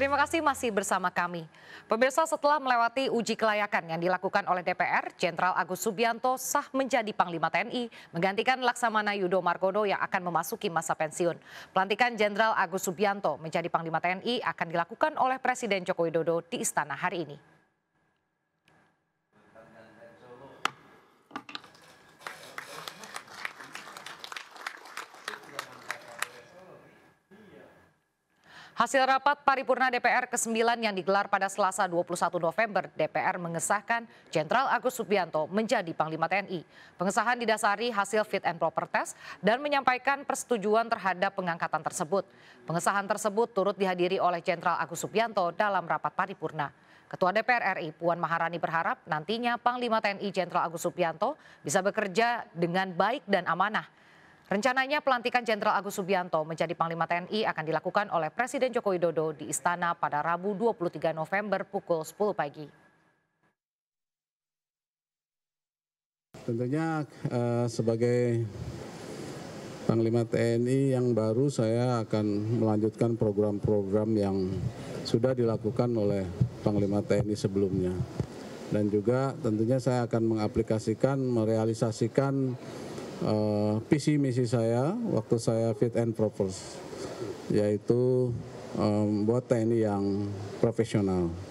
Terima kasih masih bersama kami. Pemirsa setelah melewati uji kelayakan yang dilakukan oleh DPR, Jenderal Agus Subianto sah menjadi Panglima TNI, menggantikan Laksamana Yudo Margono yang akan memasuki masa pensiun. Pelantikan Jenderal Agus Subianto menjadi Panglima TNI akan dilakukan oleh Presiden Joko Widodo di Istana hari ini. Hasil rapat paripurna DPR ke-9 yang digelar pada Selasa 21 November, DPR mengesahkan Jenderal Agus Subianto menjadi Panglima TNI. Pengesahan didasari hasil fit and proper test dan menyampaikan persetujuan terhadap pengangkatan tersebut. Pengesahan tersebut turut dihadiri oleh Jenderal Agus Subianto dalam rapat paripurna. Ketua DPR RI Puan Maharani berharap nantinya Panglima TNI Jenderal Agus Subianto bisa bekerja dengan baik dan amanah Rencananya pelantikan Jenderal Agus Subianto menjadi Panglima TNI akan dilakukan oleh Presiden Joko Widodo di Istana pada Rabu 23 November pukul 10 pagi. Tentunya uh, sebagai Panglima TNI yang baru saya akan melanjutkan program-program yang sudah dilakukan oleh Panglima TNI sebelumnya. Dan juga tentunya saya akan mengaplikasikan, merealisasikan uh, eh, visi misi saya waktu saya fit and proper, yaitu um, buat TNI yang profesional.